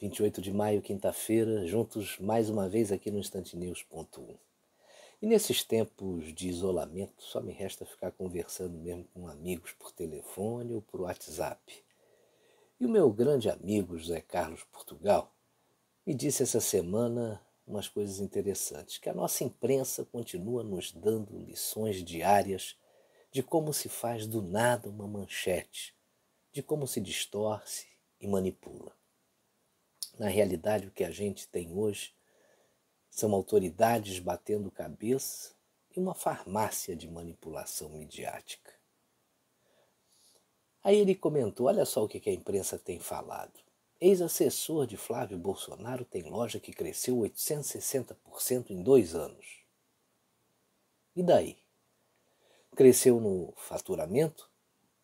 28 de maio, quinta-feira, juntos mais uma vez aqui no Instante E nesses tempos de isolamento, só me resta ficar conversando mesmo com amigos por telefone ou por WhatsApp. E o meu grande amigo José Carlos Portugal me disse essa semana umas coisas interessantes, que a nossa imprensa continua nos dando lições diárias de como se faz do nada uma manchete, de como se distorce e manipula. Na realidade, o que a gente tem hoje são autoridades batendo cabeça e uma farmácia de manipulação midiática. Aí ele comentou: olha só o que a imprensa tem falado. Ex-assessor de Flávio Bolsonaro tem loja que cresceu 860% em dois anos. E daí? Cresceu no faturamento,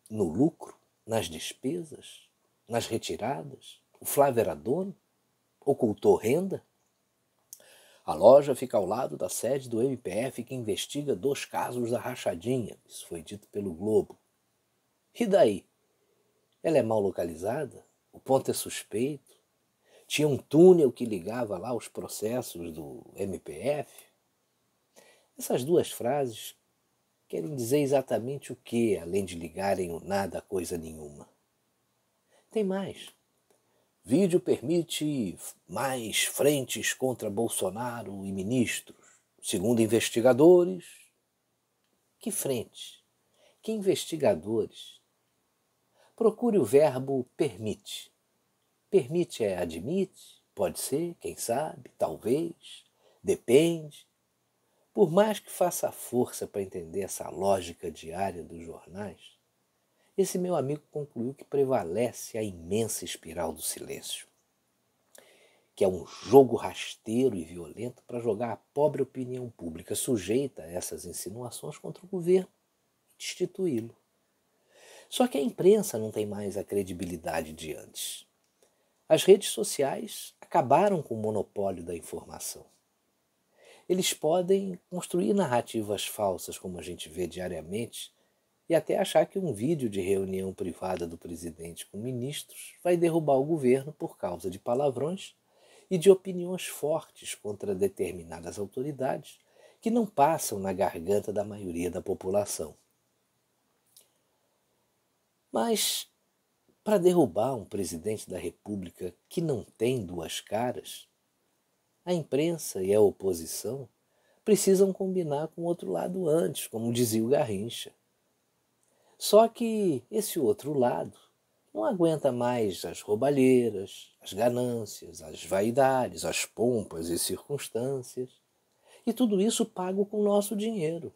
no lucro, nas despesas, nas retiradas? O Flávio era dono? ocultou renda? A loja fica ao lado da sede do MPF que investiga dois casos da rachadinha, isso foi dito pelo Globo. E daí? Ela é mal localizada? O ponto é suspeito? Tinha um túnel que ligava lá os processos do MPF? Essas duas frases querem dizer exatamente o que, além de ligarem o nada a coisa nenhuma. Tem mais. Vídeo permite mais frentes contra Bolsonaro e ministros. Segundo investigadores, que frente? Que investigadores? Procure o verbo permite. Permite é admite, pode ser, quem sabe, talvez, depende. Por mais que faça força para entender essa lógica diária dos jornais, esse meu amigo concluiu que prevalece a imensa espiral do silêncio, que é um jogo rasteiro e violento para jogar a pobre opinião pública sujeita a essas insinuações contra o governo e destituí-lo. Só que a imprensa não tem mais a credibilidade de antes. As redes sociais acabaram com o monopólio da informação. Eles podem construir narrativas falsas, como a gente vê diariamente, e até achar que um vídeo de reunião privada do presidente com ministros vai derrubar o governo por causa de palavrões e de opiniões fortes contra determinadas autoridades que não passam na garganta da maioria da população. Mas, para derrubar um presidente da República que não tem duas caras, a imprensa e a oposição precisam combinar com o outro lado antes, como dizia o Garrincha. Só que esse outro lado não aguenta mais as roubalheiras, as ganâncias, as vaidades, as pompas e circunstâncias. E tudo isso pago com nosso dinheiro.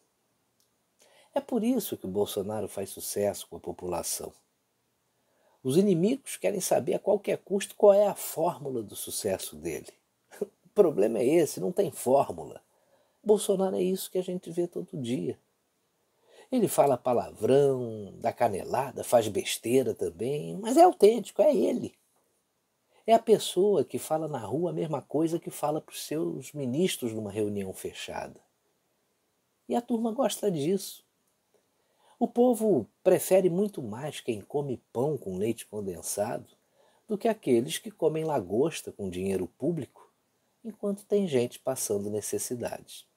É por isso que o Bolsonaro faz sucesso com a população. Os inimigos querem saber a qualquer custo qual é a fórmula do sucesso dele. O problema é esse, não tem fórmula. Bolsonaro é isso que a gente vê todo dia. Ele fala palavrão, dá canelada, faz besteira também, mas é autêntico, é ele. É a pessoa que fala na rua a mesma coisa que fala para os seus ministros numa reunião fechada. E a turma gosta disso. O povo prefere muito mais quem come pão com leite condensado do que aqueles que comem lagosta com dinheiro público, enquanto tem gente passando necessidade.